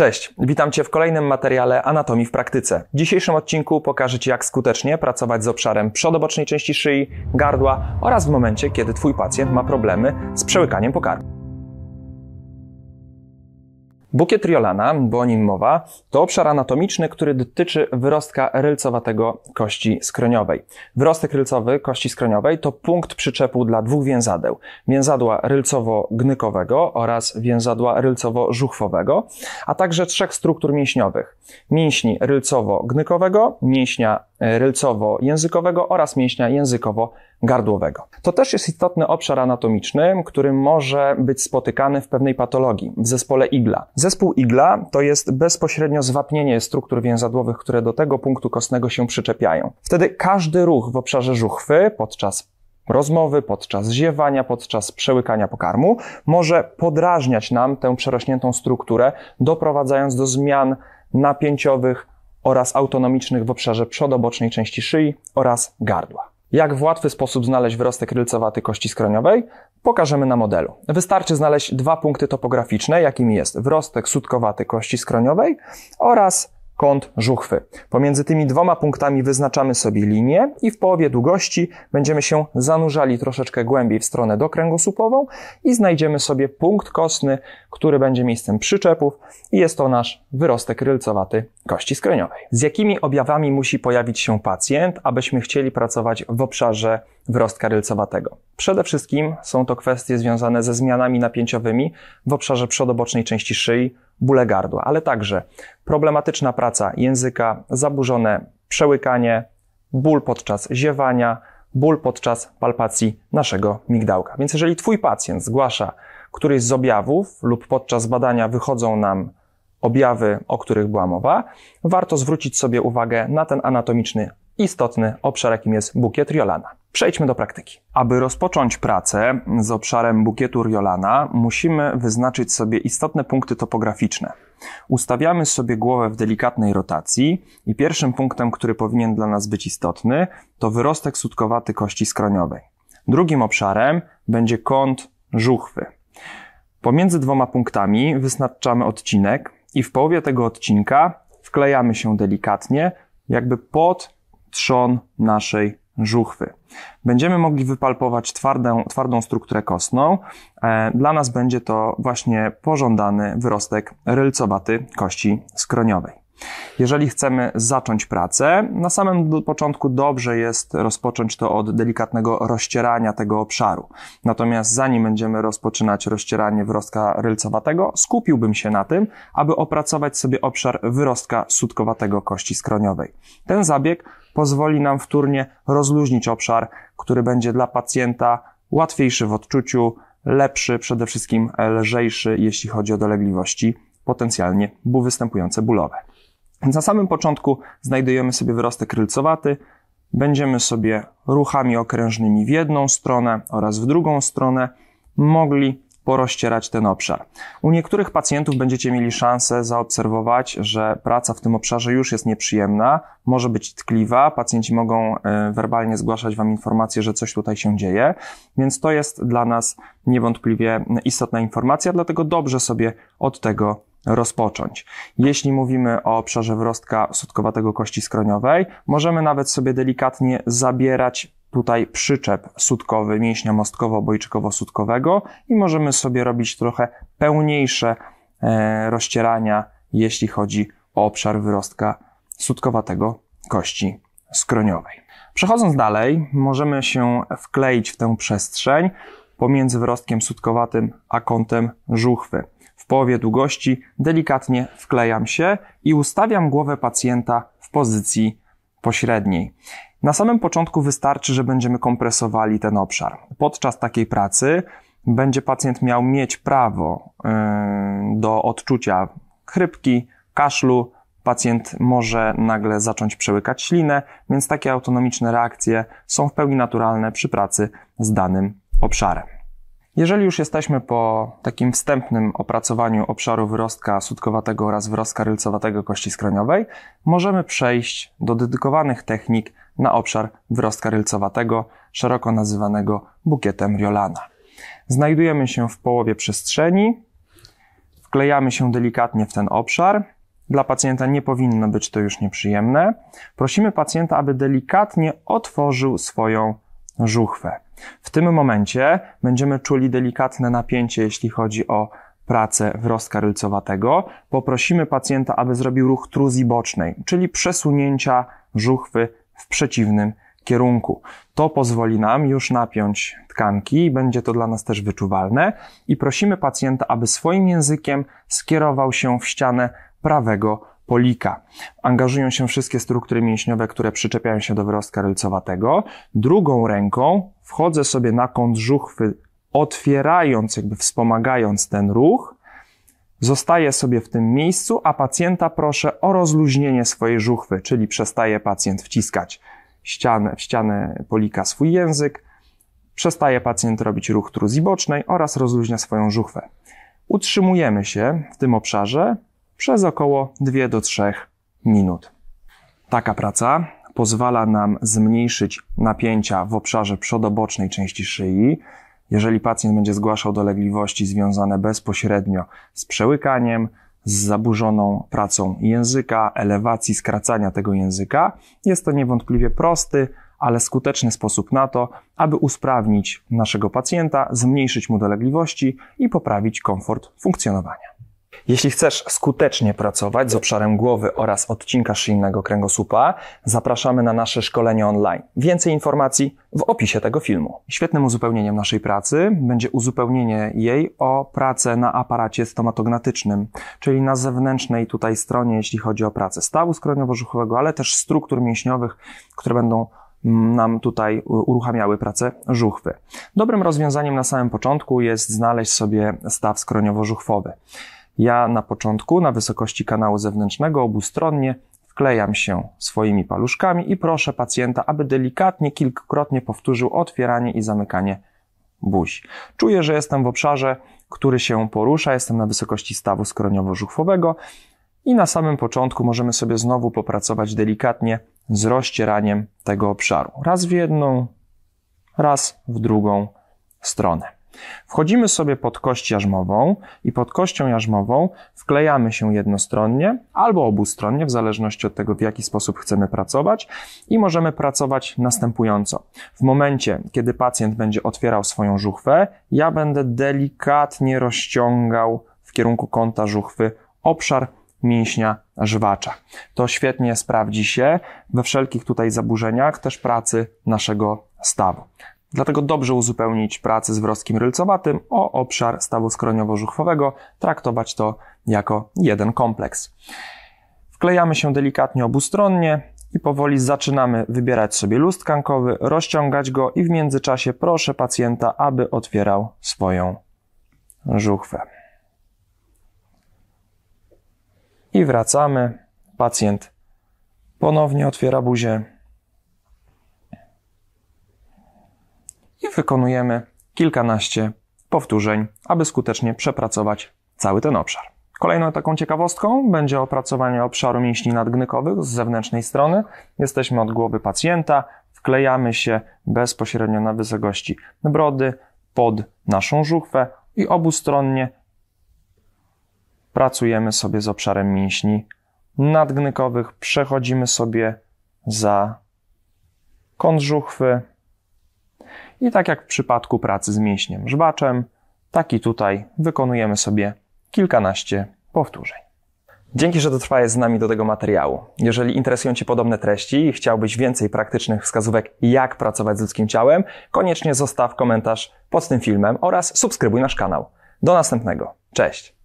Cześć, witam Cię w kolejnym materiale Anatomii w praktyce. W dzisiejszym odcinku pokażę Ci, jak skutecznie pracować z obszarem przodobocznej części szyi, gardła oraz w momencie, kiedy Twój pacjent ma problemy z przełykaniem pokarmu. Bukiet Riolana, bo o nim mowa, to obszar anatomiczny, który dotyczy wyrostka rylcowatego kości skroniowej. Wyrostek rylcowy kości skroniowej to punkt przyczepu dla dwóch więzadeł. Więzadła rylcowo-gnykowego oraz więzadła rylcowo-żuchwowego, a także trzech struktur mięśniowych. Mięśni rylcowo-gnykowego, mięśnia E, rylcowo-językowego oraz mięśnia językowo-gardłowego. To też jest istotny obszar anatomiczny, który może być spotykany w pewnej patologii, w zespole igla. Zespół igla to jest bezpośrednio zwapnienie struktur więzadłowych, które do tego punktu kostnego się przyczepiają. Wtedy każdy ruch w obszarze żuchwy podczas rozmowy, podczas ziewania, podczas przełykania pokarmu, może podrażniać nam tę przerośniętą strukturę, doprowadzając do zmian napięciowych, oraz autonomicznych w obszarze przodobocznej części szyi oraz gardła. Jak w łatwy sposób znaleźć wyrostek rylcowaty kości skroniowej? Pokażemy na modelu. Wystarczy znaleźć dwa punkty topograficzne, jakimi jest wyrostek sutkowaty kości skroniowej oraz kąt żuchwy. Pomiędzy tymi dwoma punktami wyznaczamy sobie linię i w połowie długości będziemy się zanurzali troszeczkę głębiej w stronę dokręgosłupową i znajdziemy sobie punkt kostny, który będzie miejscem przyczepów i jest to nasz wyrostek rylcowaty kości skroniowej. Z jakimi objawami musi pojawić się pacjent, abyśmy chcieli pracować w obszarze wyrostka rylcowatego? Przede wszystkim są to kwestie związane ze zmianami napięciowymi w obszarze przodobocznej części szyi, bóle gardła, ale także problematyczna praca języka, zaburzone przełykanie, ból podczas ziewania, ból podczas palpacji naszego migdałka. Więc jeżeli Twój pacjent zgłasza któryś z objawów lub podczas badania wychodzą nam objawy, o których była mowa, warto zwrócić sobie uwagę na ten anatomiczny istotny obszar, jakim jest bukiet Riolana. Przejdźmy do praktyki. Aby rozpocząć pracę z obszarem bukietu Riolana, musimy wyznaczyć sobie istotne punkty topograficzne. Ustawiamy sobie głowę w delikatnej rotacji i pierwszym punktem, który powinien dla nas być istotny, to wyrostek sutkowaty kości skroniowej. Drugim obszarem będzie kąt żuchwy. Pomiędzy dwoma punktami wyznaczamy odcinek i w połowie tego odcinka wklejamy się delikatnie, jakby pod trzon naszej żuchwy. Będziemy mogli wypalpować twardą, twardą strukturę kostną. E, dla nas będzie to właśnie pożądany wyrostek rylcowaty kości skroniowej. Jeżeli chcemy zacząć pracę, na samym początku dobrze jest rozpocząć to od delikatnego rozcierania tego obszaru. Natomiast zanim będziemy rozpoczynać rozcieranie wyrostka rylcowatego, skupiłbym się na tym, aby opracować sobie obszar wyrostka sutkowatego kości skroniowej. Ten zabieg pozwoli nam wtórnie rozluźnić obszar, który będzie dla pacjenta łatwiejszy w odczuciu, lepszy, przede wszystkim lżejszy, jeśli chodzi o dolegliwości potencjalnie występujące bólowe. Więc na samym początku znajdujemy sobie wyrostek rylcowaty, będziemy sobie ruchami okrężnymi w jedną stronę oraz w drugą stronę mogli porozcierać ten obszar. U niektórych pacjentów będziecie mieli szansę zaobserwować, że praca w tym obszarze już jest nieprzyjemna, może być tkliwa, pacjenci mogą e, werbalnie zgłaszać Wam informację, że coś tutaj się dzieje, więc to jest dla nas niewątpliwie istotna informacja, dlatego dobrze sobie od tego rozpocząć. Jeśli mówimy o obszarze wrostka sutkowatego kości skroniowej, możemy nawet sobie delikatnie zabierać tutaj przyczep sutkowy mięśnia mostkowo bojczykowo sutkowego i możemy sobie robić trochę pełniejsze e, rozcierania, jeśli chodzi o obszar wyrostka sutkowatego kości skroniowej. Przechodząc dalej, możemy się wkleić w tę przestrzeń pomiędzy wyrostkiem sutkowatym a kątem żuchwy połowie długości delikatnie wklejam się i ustawiam głowę pacjenta w pozycji pośredniej. Na samym początku wystarczy, że będziemy kompresowali ten obszar. Podczas takiej pracy będzie pacjent miał mieć prawo yy, do odczucia chrypki, kaszlu. Pacjent może nagle zacząć przełykać ślinę, więc takie autonomiczne reakcje są w pełni naturalne przy pracy z danym obszarem. Jeżeli już jesteśmy po takim wstępnym opracowaniu obszaru wyrostka sutkowatego oraz wyrostka rylcowatego kości skroniowej, możemy przejść do dedykowanych technik na obszar wyrostka rylcowatego, szeroko nazywanego bukietem Riolana. Znajdujemy się w połowie przestrzeni, wklejamy się delikatnie w ten obszar. Dla pacjenta nie powinno być to już nieprzyjemne. Prosimy pacjenta, aby delikatnie otworzył swoją żuchwę. W tym momencie będziemy czuli delikatne napięcie, jeśli chodzi o pracę wrostka rylcowatego. Poprosimy pacjenta, aby zrobił ruch truzji bocznej, czyli przesunięcia żuchwy w przeciwnym kierunku. To pozwoli nam już napiąć tkanki, będzie to dla nas też wyczuwalne i prosimy pacjenta, aby swoim językiem skierował się w ścianę prawego polika. Angażują się wszystkie struktury mięśniowe, które przyczepiają się do wyrostka rylcowatego. Drugą ręką wchodzę sobie na kąt żuchwy, otwierając, jakby wspomagając ten ruch, zostaję sobie w tym miejscu, a pacjenta proszę o rozluźnienie swojej żuchwy, czyli przestaje pacjent wciskać ścianę, w ścianę polika swój język, przestaje pacjent robić ruch truzji bocznej oraz rozluźnia swoją żuchwę. Utrzymujemy się w tym obszarze przez około 2 do 3 minut. Taka praca pozwala nam zmniejszyć napięcia w obszarze przodobocznej części szyi. Jeżeli pacjent będzie zgłaszał dolegliwości związane bezpośrednio z przełykaniem, z zaburzoną pracą języka, elewacji, skracania tego języka, jest to niewątpliwie prosty, ale skuteczny sposób na to, aby usprawnić naszego pacjenta, zmniejszyć mu dolegliwości i poprawić komfort funkcjonowania. Jeśli chcesz skutecznie pracować z obszarem głowy oraz odcinka szyjnego kręgosłupa, zapraszamy na nasze szkolenie online. Więcej informacji w opisie tego filmu. Świetnym uzupełnieniem naszej pracy będzie uzupełnienie jej o pracę na aparacie stomatognatycznym, czyli na zewnętrznej tutaj stronie, jeśli chodzi o pracę stawu skroniowo-brzuchowego, ale też struktur mięśniowych, które będą mm, nam tutaj uruchamiały pracę żuchwy. Dobrym rozwiązaniem na samym początku jest znaleźć sobie staw skroniowo-żuchwowy. Ja na początku, na wysokości kanału zewnętrznego, obustronnie wklejam się swoimi paluszkami i proszę pacjenta, aby delikatnie kilkukrotnie powtórzył otwieranie i zamykanie buzi. Czuję, że jestem w obszarze, który się porusza, jestem na wysokości stawu skroniowo-żuchwowego i na samym początku możemy sobie znowu popracować delikatnie z rozcieraniem tego obszaru. Raz w jedną, raz w drugą stronę. Wchodzimy sobie pod kość jarzmową i pod kością jarzmową wklejamy się jednostronnie albo obustronnie, w zależności od tego, w jaki sposób chcemy pracować, i możemy pracować następująco. W momencie, kiedy pacjent będzie otwierał swoją żuchwę, ja będę delikatnie rozciągał w kierunku kąta żuchwy obszar mięśnia żwacza. To świetnie sprawdzi się we wszelkich tutaj zaburzeniach, też pracy naszego stawu. Dlatego dobrze uzupełnić pracę z wrostkiem rylcowatym o obszar stawu skroniowo-żuchwowego, traktować to jako jeden kompleks. Wklejamy się delikatnie obustronnie i powoli zaczynamy wybierać sobie lust tkankowy, rozciągać go i w międzyczasie proszę pacjenta, aby otwierał swoją żuchwę. I wracamy. Pacjent ponownie otwiera buzię. i wykonujemy kilkanaście powtórzeń, aby skutecznie przepracować cały ten obszar. Kolejną taką ciekawostką będzie opracowanie obszaru mięśni nadgnykowych z zewnętrznej strony. Jesteśmy od głowy pacjenta, wklejamy się bezpośrednio na wysokości brody pod naszą żuchwę i obustronnie pracujemy sobie z obszarem mięśni nadgnykowych, przechodzimy sobie za kąt żuchwy, i tak jak w przypadku pracy z mięśniem żbaczem, tak i tutaj wykonujemy sobie kilkanaście powtórzeń. Dzięki, że dotrwałeś z nami do tego materiału. Jeżeli interesują Cię podobne treści i chciałbyś więcej praktycznych wskazówek, jak pracować z ludzkim ciałem, koniecznie zostaw komentarz pod tym filmem oraz subskrybuj nasz kanał. Do następnego. Cześć!